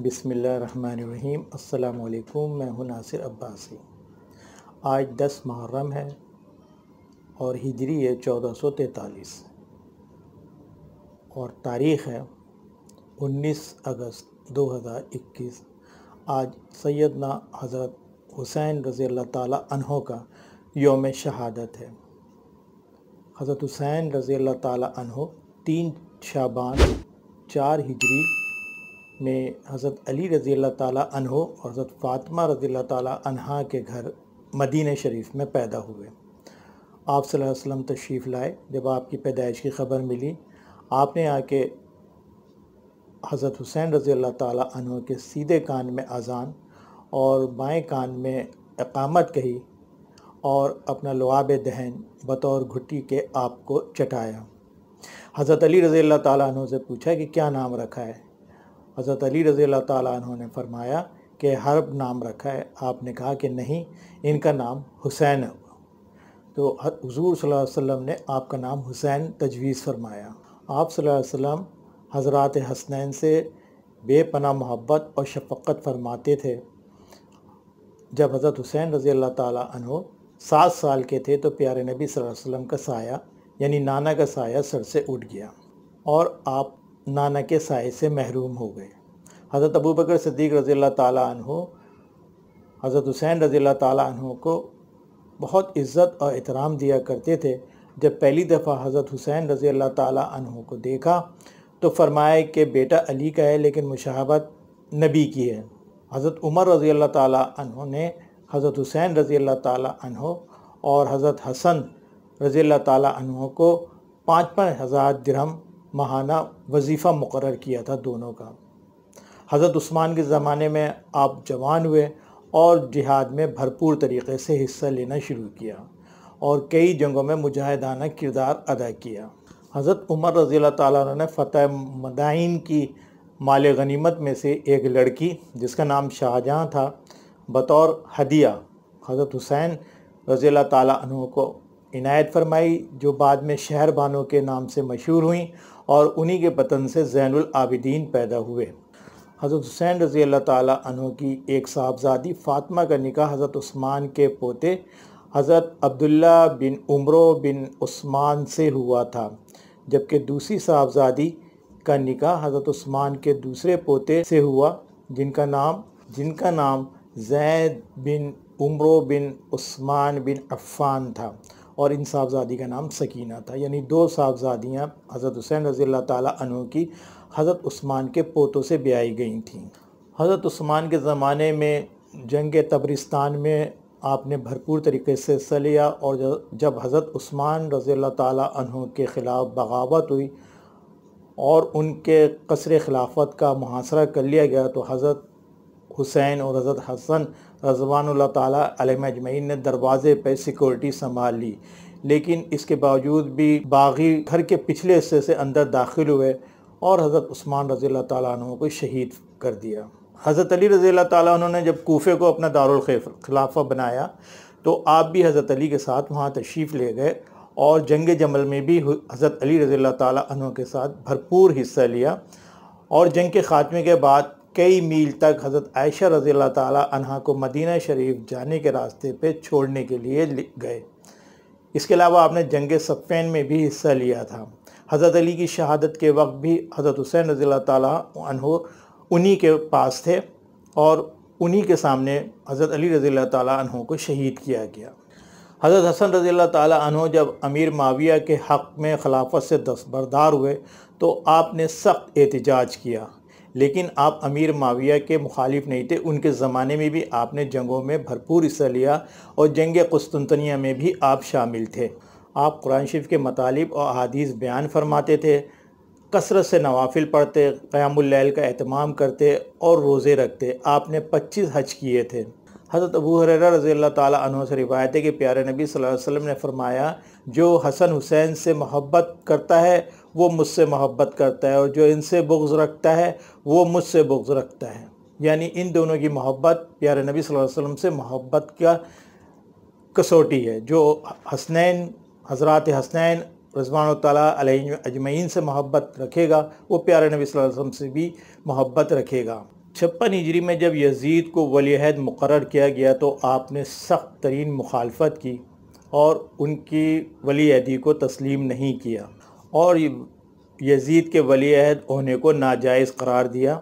बिसमीम् अल्लाम मैं हूं नासिर अब्बासी आज दस मुहर्रम है और हिजरी है चौदह सौ तैतालीस और तारीख़ है उन्नीस अगस्त दो हज़ार इक्कीस आज सैदना हज़रत हुसैन रज़ी अल्लाह तहों का योम शहादत है हज़रत हुसैन रज़ी अल्लाह तहों तीन शाबान चार हिजरी ने हज़रत अली रज़ी अल्लाह तहो और हज़रत फ़ातिमा रज़ी अल्लाह के घर मदीन शरीफ में पैदा हुए आप वसल्लम तशरीफ़ लाए जब आपकी पैदाइश की ख़बर मिली आपने आके हज़रत हुसैन रज़ी अल्लाह तहों के सीधे कान में अज़ान और बाएं कान में अकामत कही और अपना लुआब दहन बतौर घुटी के आपको चटाया हज़रत अली रज़ी अल्लाह तहों से पूछा कि क्या नाम रखा है हज़रत अली रज़ी अल्लाह ने फरमाया कि हर नाम रखा है आपने कहा कि नहीं इनका नाम हुसैन है तो हजूर सल्लल्लाहु अलैहि वसल्लम ने आपका नाम हुसैन तजवीज़ फरमाया आप सल्लल्लाहु अलैहि वसल्लम हज़रत हसनैन से बेपना मोहब्बत और शफक़त फरमाते थे जब हज़रत हुसैन रज़ी अल्लाह तु सात साल के थे तो प्यारे नबी सल्लल्लाहु अलैहि वसल्लम का साया यानी नाना का साया सर से उठ गया और आप नाना के साय से महरूम हो गए हज़रत अबू बकर सदीक रज़ी तु हज़रत हुसैन रज़ी तु को बहुत इज़्ज़त और एहतराम दिया करते थे जब पहली दफ़ा हज़रत हुसैन रज़ी तु को देखा तो फरमाए कि बेटा अली का है लेकिन मुशाहबत नबी की है हज़रत उमर रज़ी तु ने हज़रत हुसैन रज़ी तु और हज़रत हसन रज़ी तु को पाँच पाँच हज़ार दिरहम महाना वजीफ़ा मुकर किया था दोनों का हज़रत उस्मान के ज़माने में आप जवान हुए और जिहाद में भरपूर तरीके से हिस्सा लेना शुरू किया और कई जंगों में मुजाहिदाना किरदार अदा किया हज़रत उमर रज़ी ताली ने मदाइन की माल गनीमत में से एक लड़की जिसका नाम शाहजहाँ था बतौर हदिया हज़रत हुसैन रज़ी ताली को इनायत फरमाई जो बाद में शहर बानों के नाम से मशहूर हुई और उन्हीं के पतन से ज़ैनुल आबिदीन पैदा हुए हज़रत हुसैन रज़ी अल्लाह ताली की एक साहबजादी फ़ातिमा का निकाह हज़रत उस्मान के पोते हज़रत अब्दुल्ला बिन उम्रो बिन उस्मान से हुआ था जबकि दूसरी साहबजादी का निकाह हज़रत उस्मान के दूसरे पोते से हुआ जिनका नाम जिनका नाम जैद बिन उम्रो बिन उस्मान बिन अफ़ान था और इन साहबजादी का नाम सकीना था यानी दो साहबजादियाँ हज़रत हुसैन रज़ी तु की हज़रत उस्मान के पोतों से ब्याई गई थी हज़रत उस्मान के ज़माने में जंग तब्रिस्तान में आपने भरपूर तरीके से हिस्सा लिया और जब हज़रत उस्मान रज़ी तु के ख़िलाफ़ बगावत हुई और उनके कसर खिलाफत का मुहासरा कर लिया गया तो हज़रत हुसैन और हज़रत हसन रजवान तजमैन ने दरवाज़े पर सिक्योरिटी संभाल ली लेकिन इसके बावजूद भी बागी घर के पिछले हिस्से से अंदर दाखिल हुए और हज़रत उस्मान रज़ी तुम को शहीद कर दिया हज़रत अली रज़ी तुम ने जब कोफे को अपना दारखिलाफा बनाया तो आप भी हज़रत अली के साथ वहाँ तशरीफ़ ले गए और जंग जमल में भी हज़रत अली रज़ी तुम के साथ भरपूर हिस्सा लिया और जंग के ख़ात्मे के बाद कई मील तक हज़रत आयशा रज़ी तहा को मदीना शरीफ जाने के रास्ते पे छोड़ने के लिए गए इसके अलावा आपने जंग सफ़ैन में भी हिस्सा लिया था हज़रत अली की शहादत के वक्त भी हज़रत हुसैन रज़ी तहो उन्हीं के पास थे और उन्हीं के सामने हज़रत अली रज़ी तहों को शहीद किया गया हज़रत हसन रज़ी तहों जब अमीर माविया के हक़ में खिलाफत से दस्तबरदार हुए तो आपने सख्त एहतजाज किया लेकिन आप अमीर माविया के मुखालिफ नहीं थे उनके ज़माने में भी आपने जंगों में भरपूर हिस्सा लिया और जंग कुस्तुतनिया में भी आप शामिल थे आप कुरान शरीफ के मतालब और अदीस बयान फरमाते थे कसरत से नवाफिल पढ़ते क्यामल का अहतमाम करते और रोज़े रखते आपने पच्चीस हज किए थे हज़रत अबू हर रज़ी अल्लाह से रिवायत है कि प्यारे नबी वसम ने फरमाया जो हसन हुसैन से मोहब्बत करता है वो मुझसे मोहब्बत करता है और जो इनसे बुग्ज़ रखता है वो मुझसे बुग्ज़ रखता है यानी इन दोनों की मोहब्बत प्यारे नबी सल्लल्लाहु अलैहि वसल्लम से मोहब्बत का कसौटी है जो हसनैन हजरत हसनैन रजवान तैन अजमैन से मोहब्बत रखेगा वो प्यारे नबी सल्लल्लाहु अलैहि वसल्लम से भी मोहब्बत रखेगा छप्पन हिजरी में जब यजीद को वलीहद मुकर किया गया तो आपने सख्त तरीन मुखालफत की और उनकी वली को तस्लीम नहीं किया और यजीद के वली अहद होने को नाजायज़ करार दिया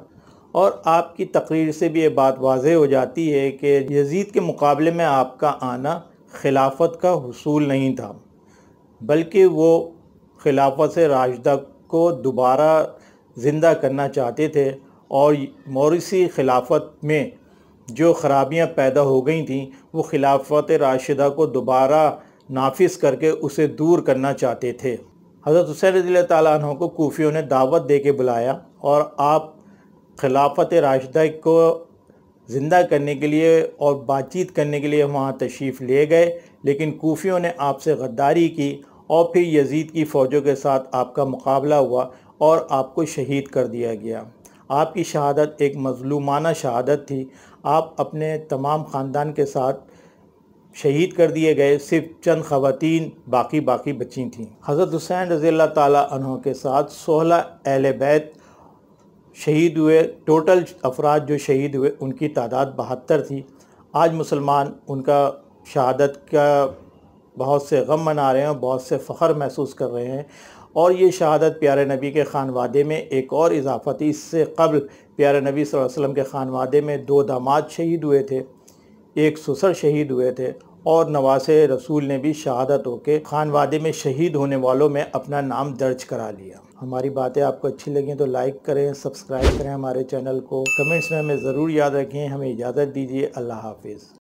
और आपकी तकरीर से भी ये बात वाज हो जाती है कि यजीद के मुकाबले में आपका आना खिलाफत का हसूल नहीं था बल्कि वो खिलाफत से राजदा को दोबारा ज़िंदा करना चाहते थे और मौरसी खिलाफत में जो ख़राबियाँ पैदा हो गई थीं वो खिलाफत राशिदा को दोबारा नाफिस करके उसे दूर करना चाहते थे हज़रत हुसैन रजील तु को कोफ़ियों ने दावत दे के बुलाया और आप खिलाफत राशदा को ज़िंदा करने के लिए और बातचीत करने के लिए वहाँ तशरीफ़ ले गए लेकिन कोफ़ियों ने आपसे गद्दारी की और फिर यजीद की फ़ौजों के साथ आपका मुकाबला हुआ और आपको शहीद कर दिया गया आपकी शहादत एक मजलूमाना शहादत थी आप अपने तमाम ख़ानदान के साथ शहीद कर दिए गए सिर्फ चंद खवतिन बाकी बाकी बची थीं हज़रत हुसैन रज़ी तहों के साथ सोलह अहल बैत शहीद हुए टोटल अफराद जो शहीद हुए उनकी तादाद बहत्तर थी आज मुसलमान उनका शहादत का बहुत से गम मना रहे हैं और बहुत से फ़ख्र महसूस कर रहे हैं और ये शहादत प्यारे नबी के खान वादे में एक और इजाफा थी इससे कबल प्यारे नबी वसल्लम के खान वादे में दो दामाद शहीद हुए थे एक सुसर शहीद हुए थे और नवास रसूल ने भी शहादत के खान वादे में शहीद होने वालों में अपना नाम दर्ज करा लिया हमारी बातें आपको अच्छी लगें तो लाइक करें सब्सक्राइब करें हमारे चैनल को कमेंट्स में हमें ज़रूर याद रखें हमें इजाज़त दीजिए अल्लाह हाफिज़